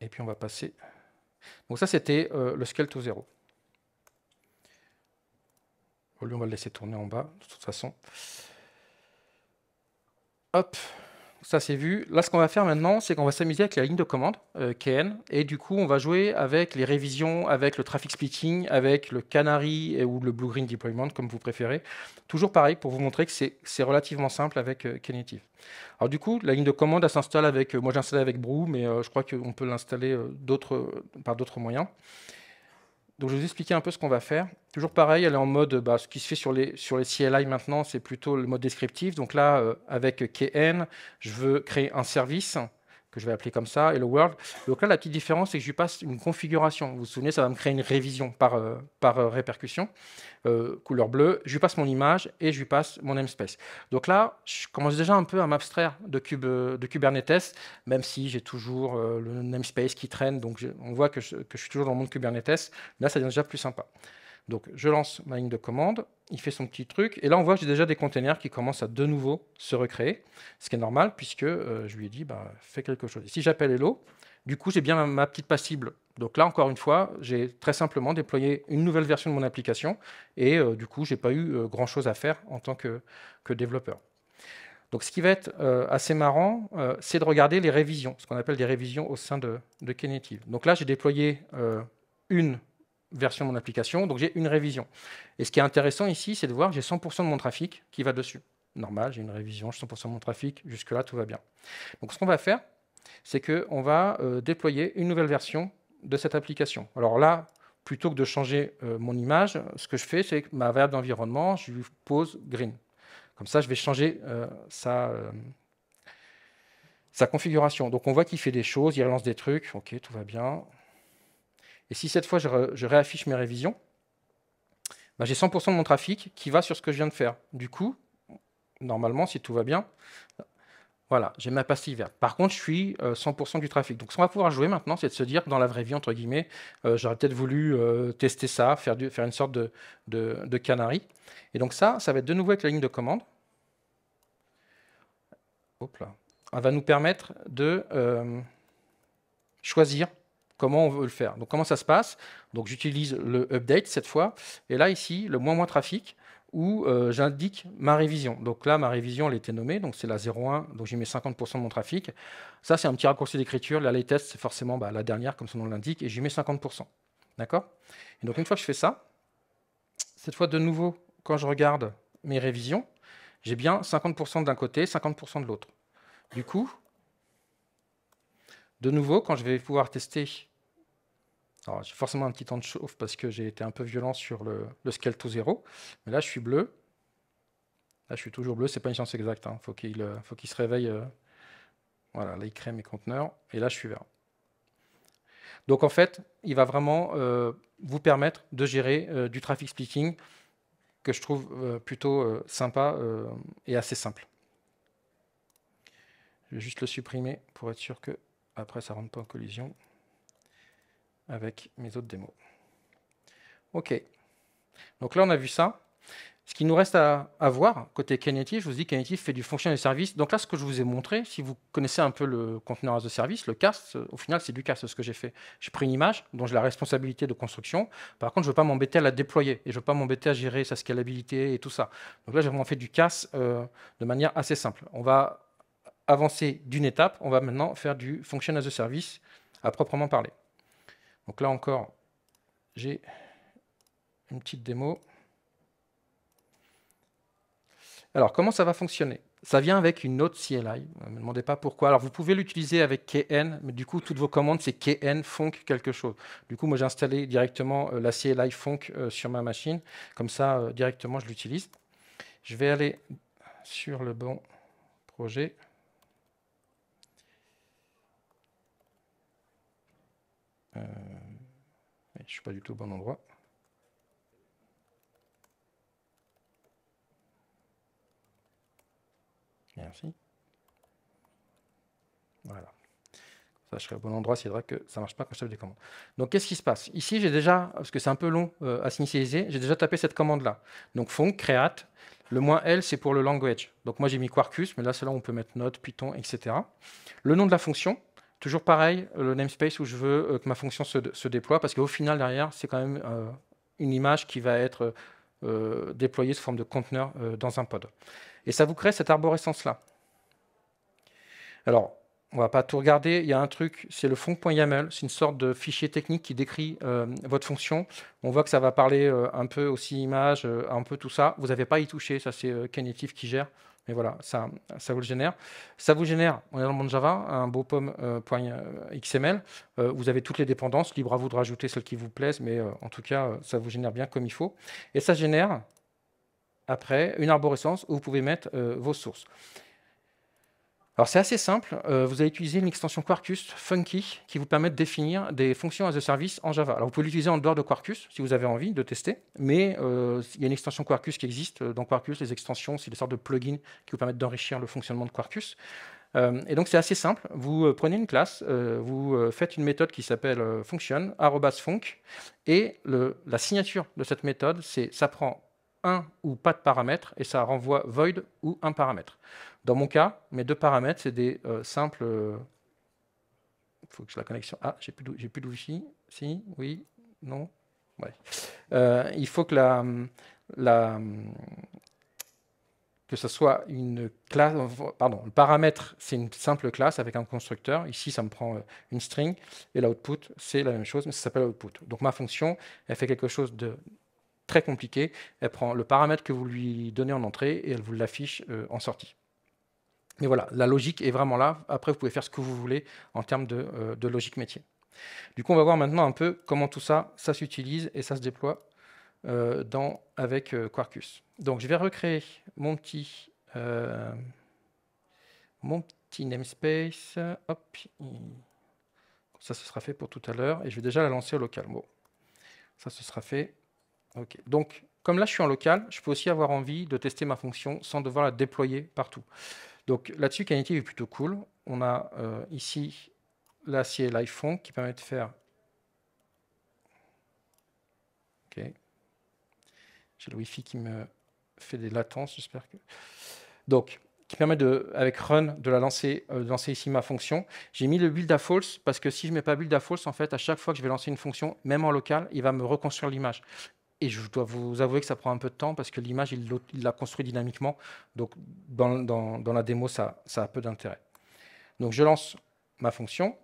[SPEAKER 1] Et puis on va passer. Donc ça, c'était euh, le scale to 0. Au lieu, on va le laisser tourner en bas, de toute façon. Hop ça c'est vu. Là, ce qu'on va faire maintenant, c'est qu'on va s'amuser avec la ligne de commande euh, KN, et du coup, on va jouer avec les révisions, avec le traffic splitting, avec le canary ou le blue-green deployment, comme vous préférez. Toujours pareil, pour vous montrer que c'est relativement simple avec euh, Knative. Alors du coup, la ligne de commande, elle s'installe avec, euh, moi j'ai installé avec Brew, mais je crois qu'on peut l'installer par d'autres moyens. Donc je vais vous expliquer un peu ce qu'on va faire. Toujours pareil, elle est en mode, bah, ce qui se fait sur les, sur les CLI maintenant, c'est plutôt le mode descriptif. Donc là, euh, avec KN, je veux créer un service que je vais appeler comme ça, Hello World. Donc là, la petite différence, c'est que je lui passe une configuration. Vous vous souvenez, ça va me créer une révision par, euh, par euh, répercussion, euh, couleur bleue. Je lui passe mon image et je lui passe mon namespace. Donc là, je commence déjà un peu à m'abstraire de, Cube, de Kubernetes, même si j'ai toujours le namespace qui traîne. Donc on voit que je, que je, suis toujours dans le monde Kubernetes. là, ça devient déjà plus sympa. Donc je lance ma ligne de commande, il fait son petit truc, et là on voit que j'ai déjà des containers qui commencent à de nouveau se recréer, ce qui est normal puisque euh, je lui ai dit bah, fais quelque chose. si j'appelle hello, du coup j'ai bien ma, petite passible. Donc là encore une fois, j'ai très simplement déployé une nouvelle version de mon application, et euh, du coup je n'ai pas eu euh, grand chose à faire en tant que, développeur. Donc ce qui va être assez marrant, c'est de regarder les révisions, ce qu'on appelle des révisions au sein de, de Donc là, j'ai déployé une version de mon application, donc j'ai une révision. Et ce qui est intéressant ici, c'est de voir que j'ai 100% de mon trafic qui va dessus. Normal, j'ai une révision, j'ai 100% de mon trafic, jusque-là, tout va bien. Donc ce qu'on va faire, c'est qu'on va euh, déployer une nouvelle version de cette application. Alors là, plutôt que de changer euh, mon image, ce que je fais, c'est que ma variable d'environnement, je lui pose green. Comme ça, je vais changer euh, sa, sa configuration. Donc on voit qu'il fait des choses, il relance des trucs, ok, tout va bien. Et si cette fois je, réaffiche mes révisions, bah, j'ai 100% de mon trafic qui va sur ce que je viens de faire. Du coup, normalement, si tout va bien, voilà, j'ai ma pastille verte. Par contre, je suis 100% euh, du trafic. Donc, ce qu'on va pouvoir jouer maintenant, c'est de se dire, dans la vraie vie, entre guillemets, euh, j'aurais peut-être voulu euh, tester ça, faire, une sorte de, canary. Et donc, ça, ça va être de nouveau avec la ligne de commande. Hop là. Elle va nous permettre de choisir comment on veut le faire. Donc comment ça se passe Donc j'utilise le update cette fois, et là ici, le moins moins trafic, où euh, j'indique ma révision. Donc là, ma révision, elle était nommée, donc c'est la 0.1, donc j'y mets 50% de mon trafic. Ça, c'est un petit raccourci d'écriture. La latest, c'est forcément bah, la dernière, comme son nom l'indique, et j'y mets 50%. D'accord Et donc une fois que je fais ça, cette fois de nouveau, quand je regarde mes révisions, j'ai bien 50% d'un côté, 50% de l'autre. Du coup, de nouveau, quand je vais pouvoir tester alors, j'ai forcément un petit temps de chauffe parce que j'ai été un peu violent sur le, le scale to 0. Mais là, je suis bleu. Là, je suis toujours bleu. C'est pas une science exacte. Hein. il euh, faut qu'il se réveille. Euh, voilà, là, il crée mes conteneurs. Et là, je suis vert. Donc, en fait, il va vraiment euh, vous permettre de gérer du trafic speaking que je trouve plutôt sympa et assez simple. Je vais juste le supprimer pour être sûr que après ça rentre pas en collision avec mes autres démos. OK. Donc là, on a vu ça. Ce qui nous reste à, voir côté Knative, je vous dis Knative fait du as a service. Donc là, ce que je vous ai montré, si vous connaissez un peu le conteneur as a service, le cast, euh, au final, c'est du cast ce que j'ai fait. J'ai pris une image dont j'ai la responsabilité de construction. Par contre, je ne veux pas m'embêter à la déployer et je ne veux pas m'embêter à gérer sa scalabilité et tout ça. Donc là, j'ai vraiment fait du cast euh, de manière assez simple. On va avancer d'une étape, on va maintenant faire du function as a service à proprement parler. Donc là encore, j'ai une petite démo. Alors, comment ça va fonctionner Ça vient avec une autre CLI. Ne me demandez pas pourquoi. Alors, vous pouvez l'utiliser avec KN, mais du coup, toutes vos commandes, c'est KN, funk quelque chose. Du coup, moi, j'ai installé directement euh, la CLI funk euh, sur ma machine. Comme ça, euh, directement, je l'utilise. Je vais aller sur le bon projet. Euh, je ne suis pas du tout au bon endroit. Merci. Voilà. Ça, je serai au bon endroit, c'est que ça ne marche pas quand je tape des commandes. Donc, qu'est-ce qui se passe Ici, j'ai déjà, parce que c'est un peu long euh, à s'initialiser, j'ai déjà tapé cette commande-là. Donc, font, create. Le moins L, c'est pour le language. Donc, moi, j'ai mis Quarkus, mais là, c'est là où on peut mettre Node, Python, etc. Le nom de la fonction, Toujours pareil, le namespace où je veux euh, que ma fonction se, déploie, parce qu'au final, derrière, c'est quand même euh, une image qui va être euh, déployée sous forme de conteneur dans un pod. Et ça vous crée cette arborescence-là. Alors, on va pas tout regarder. Il y a un truc, c'est le fond.yaml. C'est une sorte de fichier technique qui décrit votre fonction. On voit que ça va parler un peu aussi image, un peu tout ça. Vous n'avez pas à y toucher. Ça, c'est Kenitif qui gère. Mais voilà, ça, ça vous le génère. Ça vous génère, on est dans le monde Java, un beau pomme.xml. Euh, euh, euh, vous avez toutes les dépendances, libre à vous de rajouter celles qui vous plaisent, mais en tout cas, ça vous génère bien comme il faut. Et ça génère, après, une arborescence où vous pouvez mettre vos sources. Alors c'est assez simple, euh, vous allez utiliser une extension Quarkus Funky qui vous permet de définir des fonctions as a service en Java. Alors vous pouvez l'utiliser en dehors de Quarkus si vous avez envie de tester, mais euh, il y a une extension Quarkus qui existe. Euh, dans Quarkus, les extensions, c'est des sortes de plugins qui vous permettent d'enrichir le fonctionnement de Quarkus. et donc c'est assez simple, vous prenez une classe, vous faites une méthode qui s'appelle function, func, et le, la signature de cette méthode, c'est ça prend un ou pas de paramètres et ça renvoie void ou un paramètre. Dans mon cas, mes deux paramètres, c'est des euh, simples. Il euh, faut que je la connexion. Ah, j'ai plus de wi Si, oui, non. Ouais. Euh, il faut que la, la que ce soit une classe, pardon, le paramètre, c'est une simple classe avec un constructeur. Ici, ça me prend une string et l'output, c'est la même chose, mais ça s'appelle output. Donc ma fonction, elle fait quelque chose de très compliqué. Elle prend le paramètre que vous lui donnez en entrée et elle vous l'affiche euh, en sortie. Mais voilà, la logique est vraiment là. Après, vous pouvez faire ce que vous voulez en termes euh, de, logique métier. Du coup, on va voir maintenant un peu comment tout ça, ça s'utilise et ça se déploie euh, dans, avec Quarkus. Donc, je vais recréer mon petit, mon petit namespace. Hop. Ça, ce sera fait pour tout à l'heure. Et je vais déjà la lancer au local. ça, ce sera fait. Donc, comme là, je suis en local, je peux aussi avoir envie de tester ma fonction sans devoir la déployer partout. Donc là-dessus, Canity est plutôt cool. On a euh, ici l'acier l'iPhone qui permet de faire... Ok. J'ai le Wi-Fi qui me fait des latences, j'espère que... Donc, qui permet de, avec run de la lancer, euh, lancer ici ma fonction. J'ai mis le build à false parce que si je ne mets pas build à false, en fait, à chaque fois que je vais lancer une fonction, même en local, il va me reconstruire l'image. Et je dois vous avouer que ça prend un peu de temps parce que l'image, il l'a construit dynamiquement. Donc, dans, la démo, ça, a peu d'intérêt. Donc, je lance ma fonction.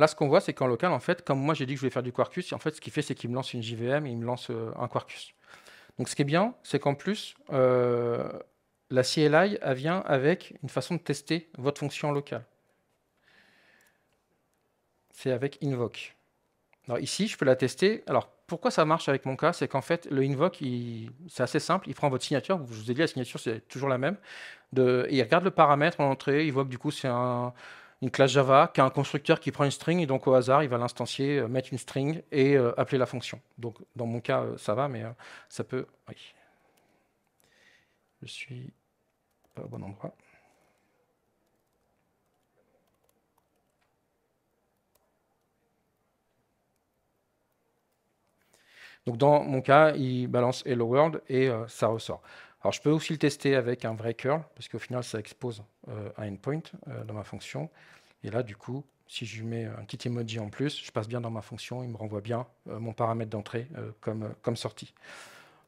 [SPEAKER 1] Là, ce qu'on voit, c'est qu'en local, en fait, comme moi j'ai dit que je voulais faire du Quarkus, en fait, ce qu'il fait, c'est qu'il me lance une JVM et il me lance euh, un Quarkus. Donc, ce qui est bien, c'est qu'en plus, euh, la CLI, vient avec une façon de tester votre fonction locale. C'est avec invoke ici, je peux la tester. Alors pourquoi ça marche avec mon cas C'est qu'en fait, le invoke, c'est assez simple. Il prend votre signature. Je vous ai dit, la signature, c'est toujours la même. il regarde le paramètre en entrée. Il voit que du coup, c'est une classe Java qui a un constructeur qui prend une string. Et donc, au hasard, il va l'instancier, euh, mettre une string et euh, appeler la fonction. Donc, dans mon cas, euh, ça va, mais ça peut. Oui. Je suis pas au bon endroit. Donc dans mon cas, il balance Hello World et euh, ça ressort. Alors je peux aussi le tester avec un vrai curl, parce qu'au final ça expose euh, un endpoint euh, dans ma fonction. Et là du coup, si je lui mets un petit emoji en plus, je passe bien dans ma fonction, il me renvoie bien mon paramètre d'entrée comme, comme sortie.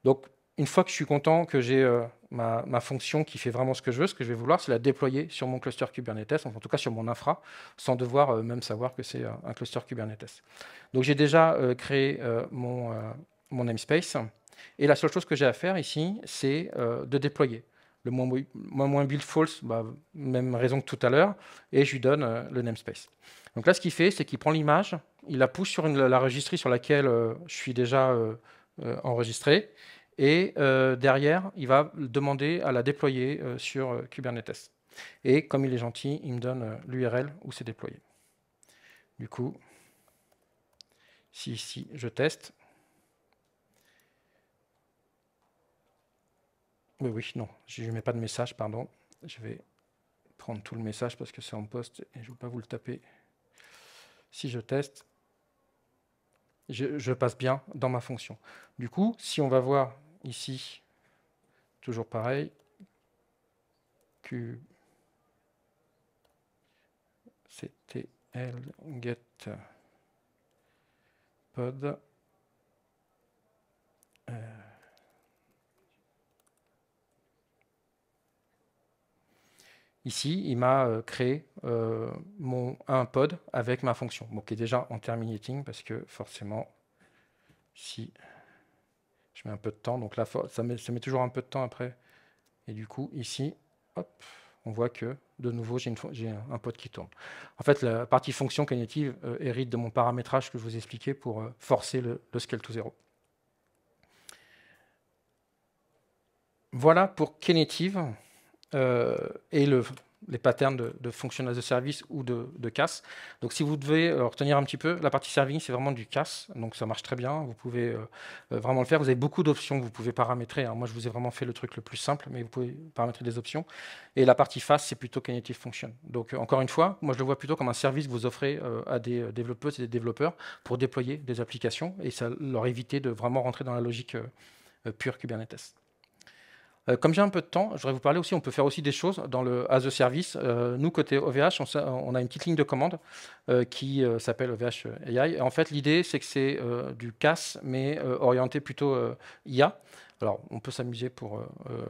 [SPEAKER 1] Donc une fois que je suis content que j'ai ma, fonction qui fait vraiment ce que je veux, ce que je vais vouloir, c'est la déployer sur mon cluster Kubernetes, en tout cas sur mon infra, sans devoir euh, même savoir que c'est euh, un cluster Kubernetes. Donc j'ai déjà euh, créé mon, namespace, et la seule chose que j'ai à faire ici, c'est de déployer. Le moins, build false, bah, même raison que tout à l'heure, et je lui donne le namespace. Donc là, ce qu'il fait, c'est qu'il prend l'image, il la pousse sur la registrie sur laquelle je suis déjà enregistré, et euh, derrière, il va demander à la déployer euh, sur euh, Kubernetes. Et comme il est gentil, il me donne l'URL où c'est déployé. Du coup, si ici je teste, oui, oui, non, je ne mets pas de message, pardon. Je vais prendre tout le message parce que c'est en poste et je ne veux pas vous le taper. Si je teste, je, passe bien dans ma fonction. Du coup, si on va voir ici, toujours pareil, Q, CTL, get pod. Euh, ici, il m'a euh, créé euh, mon, un pod avec ma fonction, bon, qui est déjà en terminating, parce que forcément, si... Je mets un peu de temps, donc là, ça met, toujours un peu de temps après. Et du coup, ici, on voit que de nouveau, j'ai un pote qui tourne. En fait, la partie fonction cognitive euh, hérite de mon paramétrage que je vous expliquais pour euh, forcer le, scale to zero. Voilà pour Knative euh, et le les patterns de, de service ou de, CAS. Donc si vous devez euh, retenir un petit peu, la partie serving, c'est vraiment du CAS, donc ça marche très bien, vous pouvez euh, euh, vraiment le faire. Vous avez beaucoup d'options, vous pouvez paramétrer. Hein. Moi, je vous ai vraiment fait le truc le plus simple, mais vous pouvez paramétrer des options. Et la partie face c'est plutôt Cognitive Function. Donc encore une fois, moi, je le vois plutôt comme un service que vous offrez à des développeuses et des développeurs pour déployer des applications et ça leur éviter de vraiment rentrer dans la logique pure Kubernetes. Euh, comme j'ai un peu de temps, je voudrais vous parler aussi, on peut faire aussi des choses dans le as a service. Euh, nous, côté OVH, euh, on, a une petite ligne de commande qui s'appelle OVH AI. en fait, l'idée, c'est que c'est du CAS, mais orienté plutôt IA. Alors, on peut s'amuser pour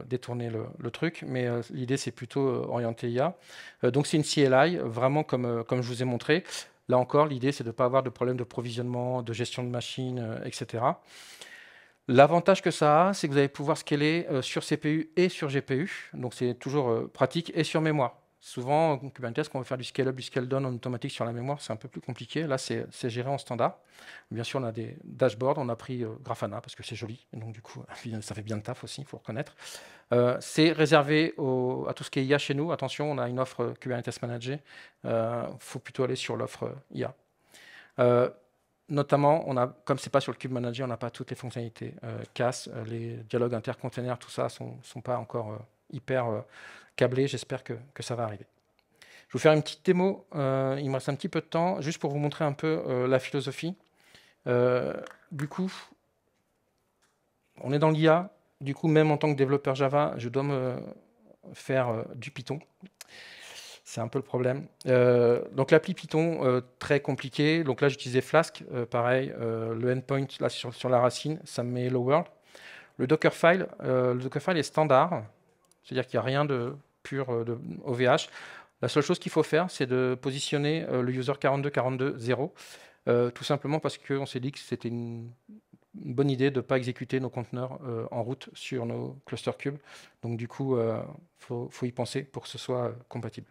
[SPEAKER 1] détourner le, truc, mais l'idée, c'est plutôt orienté IA. donc, c'est une CLI, vraiment comme, comme je vous ai montré. Là encore, l'idée, c'est de ne pas avoir de problème de provisionnement, de gestion de machines, etc. L'avantage que ça a, c'est que vous allez pouvoir scaler euh, sur CPU et sur GPU, donc c'est toujours euh, pratique, et sur mémoire. Souvent, Kubernetes, quand on veut faire du scale-up, du scale-down en automatique sur la mémoire, c'est un peu plus compliqué. Là, c'est géré en standard. Bien sûr, on a des dashboards. On a pris euh, Grafana parce que c'est joli. donc, du coup, <laughs> ça fait bien le taf aussi, il faut reconnaître. c'est réservé à tout ce qui est IA chez nous. Attention, on a une offre Kubernetes manager. Il faut plutôt aller sur l'offre IA notamment, on a, comme c'est pas sur le Cube Manager, on n'a pas toutes les fonctionnalités euh, CAS, euh, les dialogues intercontainers, tout ça, sont, sont pas encore euh, hyper câblés. J'espère que, que, ça va arriver. Je vais vous faire une petite démo. il me reste un petit peu de temps, juste pour vous montrer un peu la philosophie. du coup, on est dans l'IA. Du coup, même en tant que développeur Java, je dois me faire du Python. C'est un peu le problème. Euh, donc l'appli Python, euh, très compliqué. Donc là, j'utilisais Flask, euh, pareil. le endpoint là, sur, la racine, ça me met lower world. Le Dockerfile, le Dockerfile est standard, c'est-à-dire qu'il n'y a rien de pur de OVH. La seule chose qu'il faut faire, c'est de positionner le user 42420, tout simplement parce qu'on s'est dit que c'était une, bonne idée de ne pas exécuter nos conteneurs en route sur nos clusters cubes. Donc du coup, il faut, y penser pour que ce soit compatible.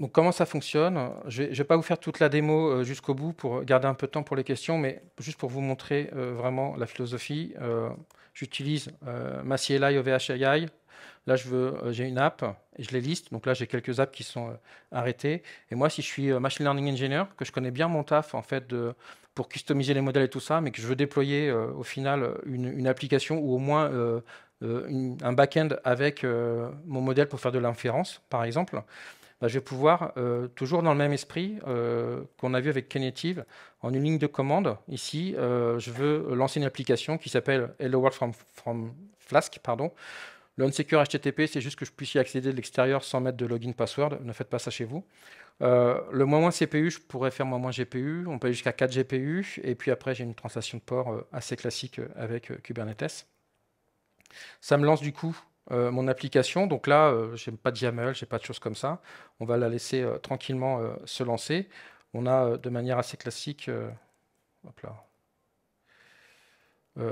[SPEAKER 1] Donc comment ça fonctionne Je ne vais, pas vous faire toute la démo euh, jusqu'au bout pour garder un peu de temps pour les questions, mais juste pour vous montrer euh, vraiment la philosophie. Euh, j'utilise ma CLI OVH Là, je veux, j'ai une app et je les liste. Donc là, j'ai quelques apps qui sont arrêtées. Et moi, si je suis machine learning engineer, que je connais bien mon taf en fait pour customiser les modèles et tout ça, mais que je veux déployer au final une, application ou au moins un back-end avec mon modèle pour faire de l'inférence, par exemple. Bah, je vais pouvoir, euh, toujours dans le même esprit euh, qu'on a vu avec Knative, en une ligne de commande, ici, euh, je veux lancer une application qui s'appelle Hello World from, Flask. Pardon. Le unsecure HTTP, c'est juste que je puisse y accéder de l'extérieur sans mettre de login password. Ne faites pas ça chez vous. le moins moins CPU, je pourrais faire moins moins GPU. On peut aller jusqu'à 4 GPU. Et puis après, j'ai une translation de port assez classique avec Kubernetes. Ça me lance du coup euh, mon application. Donc là, euh, je n'ai pas de YAML, j'ai pas de choses comme ça. On va la laisser euh, tranquillement se lancer. On a de manière assez classique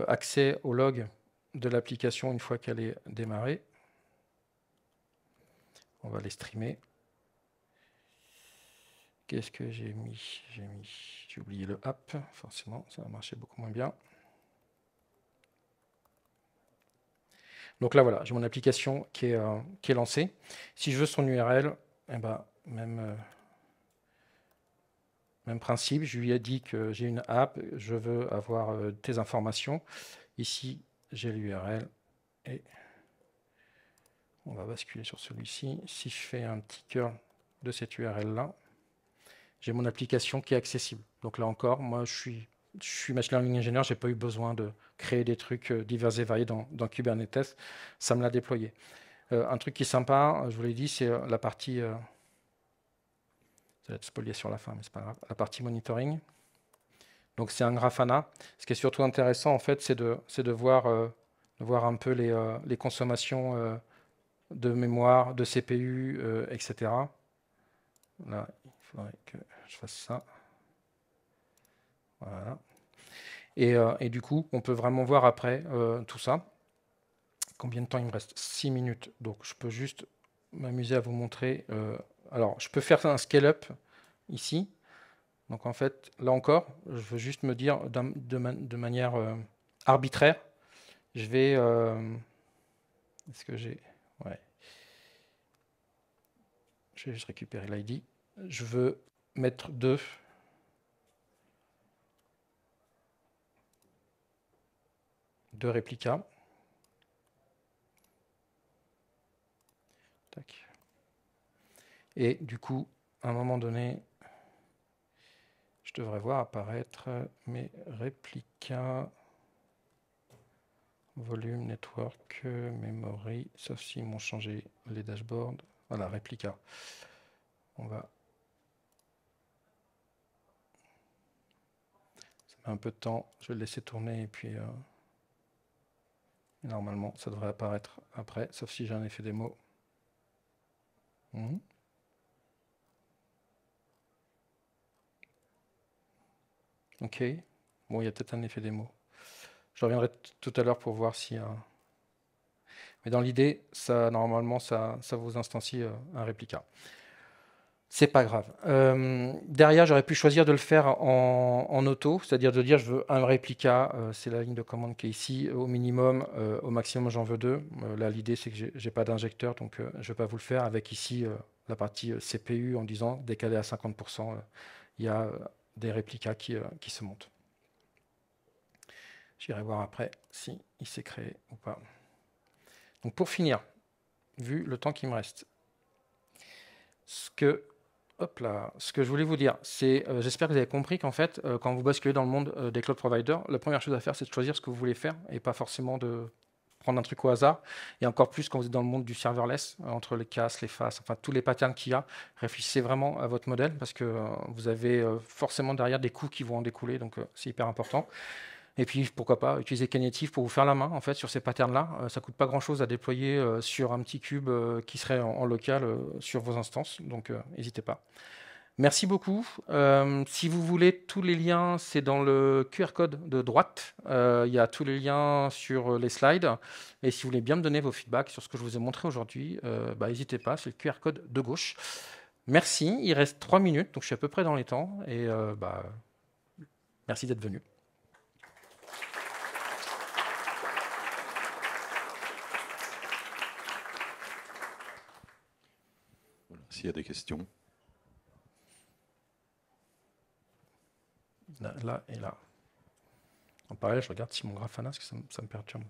[SPEAKER 1] accès au log de l'application une fois qu'elle est démarrée. On va les streamer. Qu'est-ce que j'ai mis J'ai mis, j'ai oublié le app, forcément, ça va marcher beaucoup moins bien. Donc là, voilà, j'ai mon application qui est, euh, qui est lancée. Si je veux son URL, eh ben, même, euh, même principe, je lui ai dit que j'ai une app, je veux avoir euh, tes informations. Ici, j'ai l'URL et on va basculer sur celui-ci. Si je fais un petit curl de cette URL-là, j'ai mon application qui est accessible. Donc là encore, moi, je suis je suis machine learning ingénieur, j'ai pas eu besoin de créer des trucs euh, divers et variés dans, Kubernetes. Ça me l'a déployé. Euh, un truc qui est sympa, euh, je vous l'ai dit, c'est la partie. ça être spolié sur la fin, mais c'est pas grave. La partie monitoring. Donc c'est un Grafana. Ce qui est surtout intéressant, en fait, c'est de, de voir, voir un peu les, les consommations de mémoire, de CPU, etc. il faudrait que je fasse ça. Voilà. Euh, et, du coup, on peut vraiment voir après euh, tout ça. Combien de temps il me reste 6 minutes. Donc je peux juste m'amuser à vous montrer. Euh, alors je peux faire un scale-up ici. Donc en fait, là encore, je veux juste me dire de, de, manière arbitraire, je vais... Est-ce que j'ai... Ouais. Je vais juste récupérer l'ID. Je veux mettre 2. De réplicas. Et du coup, à un moment donné, je devrais voir apparaître mes réplicas volume, network, memory, sauf s'ils m'ont changé les dashboards. Voilà, réplica. On va. Ça met un peu de temps, je vais le laisser tourner et puis. Euh, normalement, ça devrait apparaître après, sauf si j'ai un effet démo. Hmm. Ok. Bon, il y a peut-être un effet démo. Je reviendrai tout à l'heure pour voir si... Mais dans l'idée, ça normalement, ça, ça vous instancie euh, un réplica. C'est pas grave. Euh, derrière, j'aurais pu choisir de le faire en, auto, c'est-à-dire de dire je veux un réplica, euh, c'est la ligne de commande qui est ici, au minimum, euh, au maximum j'en veux deux. là, l'idée c'est que je n'ai pas d'injecteur, donc je ne vais pas vous le faire avec ici la partie CPU en disant décalé à 50%, il y a des réplicas qui, se montent. J'irai voir après si il s'est créé ou pas. Donc pour finir, vu le temps qu'il me reste, ce que Hop là, ce que je voulais vous dire, c'est, que euh, j'espère que vous avez compris qu'en fait, euh, quand vous basculez dans le monde euh, des cloud providers, la première chose à faire, c'est de choisir ce que vous voulez faire et pas forcément de prendre un truc au hasard. Et encore plus quand vous êtes dans le monde du serverless, entre les CAS, les faces, enfin tous les patterns qu'il y a, réfléchissez vraiment à votre modèle parce que vous avez forcément derrière des coûts qui vont en découler, donc c'est hyper important. Et puis, pourquoi pas utiliser Cognitive pour vous faire la main en fait sur ces patterns-là. Ça euh, ça coûte pas grand-chose à déployer euh, sur un petit cube euh, qui serait en, local sur vos instances. Donc, n'hésitez pas. Merci beaucoup. si vous voulez, tous les liens, c'est dans le QR code de droite. Il y a tous les liens sur les slides. Et si vous voulez bien me donner vos feedbacks sur ce que je vous ai montré aujourd'hui, bah, n'hésitez pas, c'est le QR code de gauche. Merci. Il reste trois minutes, donc je suis à peu près dans les temps. Et bah, merci d'être venu. s'il y a des questions. Là, et là. En parallèle, je regarde si mon Grafana, parce que ça, me perturbe.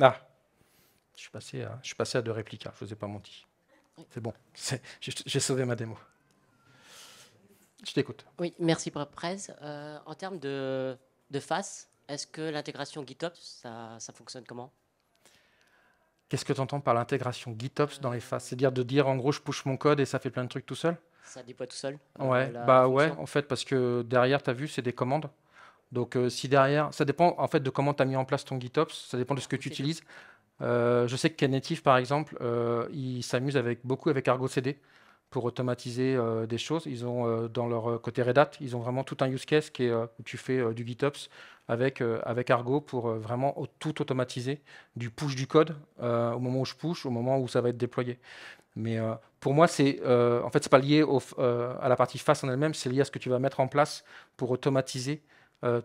[SPEAKER 1] Ah je suis, passé à, je suis passé à deux réplicas, je ne vous ai pas menti. C'est bon, j'ai sauvé ma démo. Je t'écoute. Oui, merci pour la euh, en termes de, face, est-ce que l'intégration GitOps, ça, ça fonctionne comment Qu'est-ce que tu entends par l'intégration GitOps dans les phases C'est-à-dire de dire en gros je push mon code et ça fait plein de trucs tout seul Ça déploie tout seul. Euh, ouais, bah ouais, en fait, parce que derrière, tu as vu, c'est des commandes. Donc euh, si derrière, ça dépend en fait de comment tu as mis en place ton GitOps, ça dépend de ce que tu utilises. Euh, je sais que Knative, par exemple, il s'amuse avec, beaucoup avec Argo CD pour automatiser euh, des choses. Ils ont euh, dans leur euh, côté Red Hat, ils ont vraiment tout un use case qui est, où tu fais du GitOps avec, avec Argo pour vraiment tout automatiser, du push du code au moment où je push, au moment où ça va être déployé. Mais pour moi, c'est en fait c'est pas lié à la partie face en elle-même, c'est lié à ce que tu vas mettre en place pour automatiser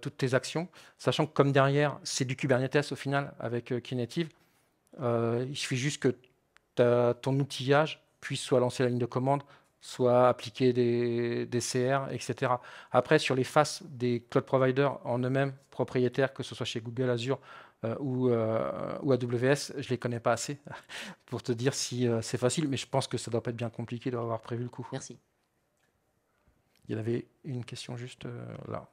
[SPEAKER 1] toutes tes actions, sachant que comme derrière c'est du Kubernetes au final avec Knative, il suffit juste que ton outillage puisse soit lancer la ligne de commande, soit appliquer des, CR, etc. Après, sur les faces des cloud providers en eux-mêmes, propriétaires, que ce soit chez Google, Azure euh, ou, euh, AWS, je ne les connais pas assez <laughs> pour te dire si euh, c'est facile, mais je pense que ça ne doit pas être bien compliqué d'avoir prévu le coup. Merci. Il y en avait une question juste là.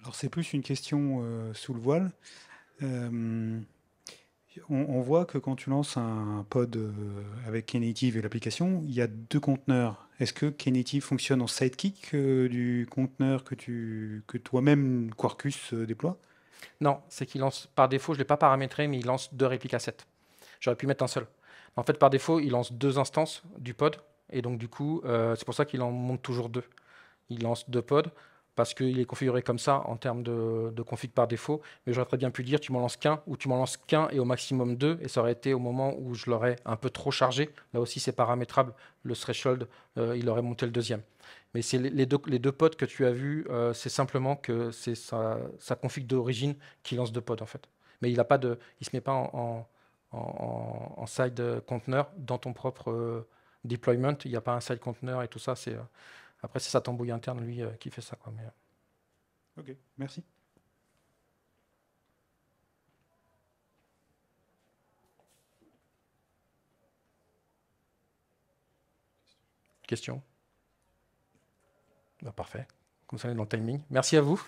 [SPEAKER 1] Alors c'est plus une question sous le voile. On, voit que quand tu lances un pod euh, avec Knative et l'application, il y a deux conteneurs. Est-ce que Knative fonctionne en sidekick euh, du conteneur que, que toi-même Quarkus euh, déploie Non, c'est qu'il lance par défaut, je ne l'ai pas paramétré, mais il lance deux répliques J'aurais pu mettre un seul. En fait, par défaut, il lance deux instances du pod. Et donc, du coup, c'est pour ça qu'il en monte toujours deux. Il lance deux pods parce qu'il est configuré comme ça en termes de, config par défaut. Mais j'aurais très bien pu dire tu m'en lances qu'un ou tu m'en lances qu'un et au maximum deux. Et ça aurait été au moment où je l'aurais un peu trop chargé. Là aussi, c'est paramétrable. Le threshold, euh, il aurait monté le deuxième. Mais c'est les deux, les pods que tu as vus, euh, c'est simplement que c'est sa, config d'origine qui lance deux pods en fait. Mais il ne se met pas en, side container dans ton propre euh, deployment. Il n'y a pas un side container et tout ça. C'est après, c'est sa tambouille interne, lui, euh, qui fait ça. Quoi, euh. Ok, merci. Question bah, Parfait. Comme ça, on est dans le timing. Merci à vous.